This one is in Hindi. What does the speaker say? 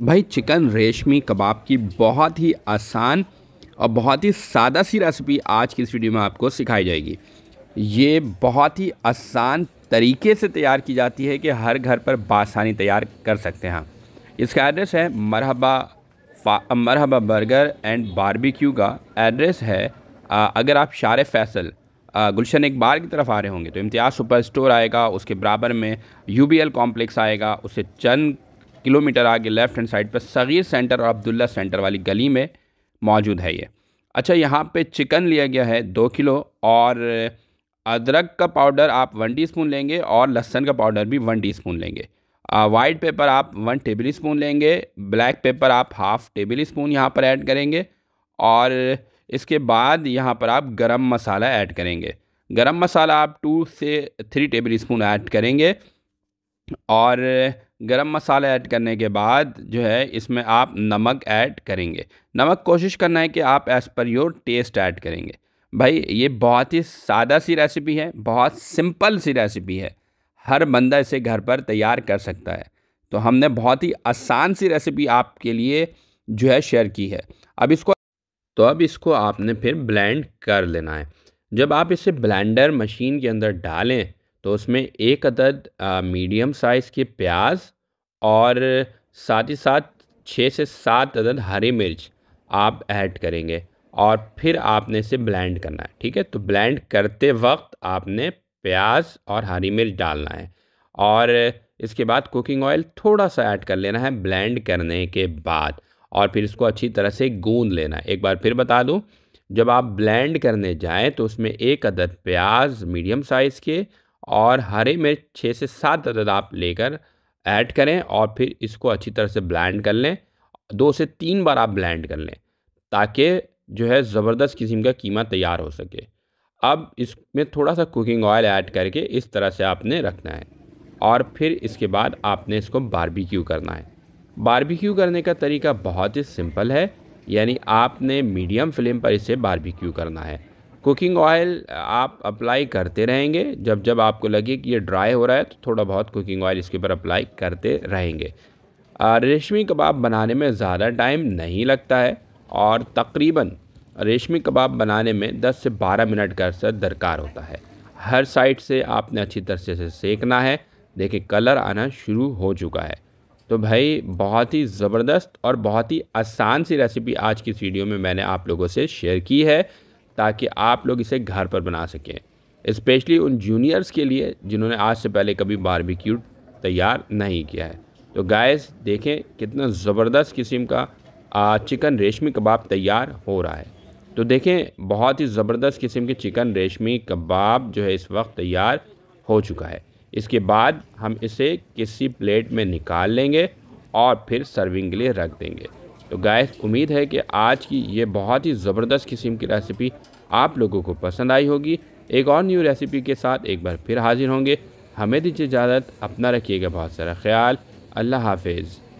भाई चिकन रेशमी कबाब की बहुत ही आसान और बहुत ही सादा सी रेसिपी आज की इस वीडियो में आपको सिखाई जाएगी ये बहुत ही आसान तरीके से तैयार की जाती है कि हर घर पर बासानी तैयार कर सकते हैं इसका एड्रेस है Marhaba Marhaba burger and barbecue का एड्रेस है आ, अगर आप शार फैसल गुलशन इकबार की तरफ आ रहे होंगे तो इम्तियाज़ सुपर स्टोर आएगा उसके बराबर में यू बी एल कॉम्प्लेक्स आएगा उससे चंद किलोमीटर आगे लेफ्ट हैंड साइड पर सगीर सेंटर और अब्दुल्ला सेंटर वाली गली में मौजूद है ये अच्छा यहाँ पे चिकन लिया गया है दो किलो और अदरक का पाउडर आप वन टीस्पून लेंगे और लहसन का पाउडर भी वन टीस्पून लेंगे वाइट पेपर आप वन टेबल स्पून लेंगे ब्लैक पेपर आप हाफ़ टेबल स्पून यहाँ पर ऐड करेंगे और इसके बाद यहाँ पर आप गरम मसाला ऐड करेंगे गरम मसाला आप टू से थ्री टेबल स्पून ऐड करेंगे और गरम मसाला ऐड करने के बाद जो है इसमें आप नमक ऐड करेंगे नमक कोशिश करना है कि आप as per your taste add करेंगे भाई ये बहुत ही सादा सी रेसिपी है बहुत सिंपल सी रेसिपी है हर बंदा इसे घर पर तैयार कर सकता है तो हमने बहुत ही आसान सी रेसिपी आपके लिए जो है शेयर की है अब इसको तो अब इसको आपने फिर ब्लेंड कर लेना है जब आप इसे ब्लेंडर मशीन के अंदर डालें तो उसमें एक अदद मीडियम साइज़ के प्याज और साथ ही साथ छः से सात अदद हरी मिर्च आप ऐड करेंगे और फिर आपने इसे ब्लेंड करना है ठीक है तो ब्लेंड करते वक्त आपने प्याज और हरी मिर्च डालना है और इसके बाद कुकिंग ऑयल थोड़ा सा ऐड कर लेना है ब्लेंड करने के बाद और फिर इसको अच्छी तरह से गूंद लेना है एक बार फिर बता दूं जब आप ब्लेंड करने जाएं तो उसमें एक अदद प्याज मीडियम साइज़ के और हरे में छः से सात अदद आप लेकर ऐड करें और फिर इसको अच्छी तरह से ब्लैंड कर लें दो से तीन बार आप ब्लैंड कर लें ताकि जो है ज़बरदस्त किस्म का कीमा तैयार हो सके अब इसमें थोड़ा सा कुकिंग ऑयल ऐड करके इस तरह से आपने रखना है और फिर इसके बाद आपने इसको बारबेक्यू करना है बारबेक्यू करने का तरीका बहुत ही सिंपल है यानी आपने मीडियम फ्लेम पर इसे बारबेक्यू करना है कुकिंग ऑयल आप अप्लाई करते रहेंगे जब जब आपको लगे कि ये ड्राई हो रहा है तो थोड़ा बहुत कुकिंग ऑयल इसके ऊपर अप्लाई करते रहेंगे रेशमी कबाब बनाने में ज़्यादा टाइम नहीं लगता है और तकरीबन रेशमी कबाब बनाने में 10 से 12 मिनट का असर दरकार होता है हर साइड से आपने अच्छी तरह से सेकना है देखिए कलर आना शुरू हो चुका है तो भाई बहुत ही ज़बरदस्त और बहुत ही आसान सी रेसिपी आज की वीडियो में मैंने आप लोगों से शेयर की है ताकि आप लोग इसे घर पर बना सकें इस्पेशली उन जूनियर्स के लिए जिन्होंने आज से पहले कभी बारबेक्यू तैयार नहीं किया है तो गायस देखें कितना ज़बरदस्त किस्म का आ, चिकन रेशमी कबाब तैयार हो रहा है तो देखें बहुत ही ज़बरदस्त किस्म के चिकन रेशमी कबाब जो है इस वक्त तैयार हो चुका है इसके बाद हम इसे किसी प्लेट में निकाल लेंगे और फिर सर्विंग के लिए रख देंगे तो गाइस उम्मीद है कि आज की ये बहुत ही ज़बरदस्त किस्म की रेसिपी आप लोगों को पसंद आई होगी एक और न्यू रेसिपी के साथ एक बार फिर हाजिर होंगे हमें दीजिए इजाज़त अपना रखिएगा बहुत सारा ख्याल अल्लाह हाफिज़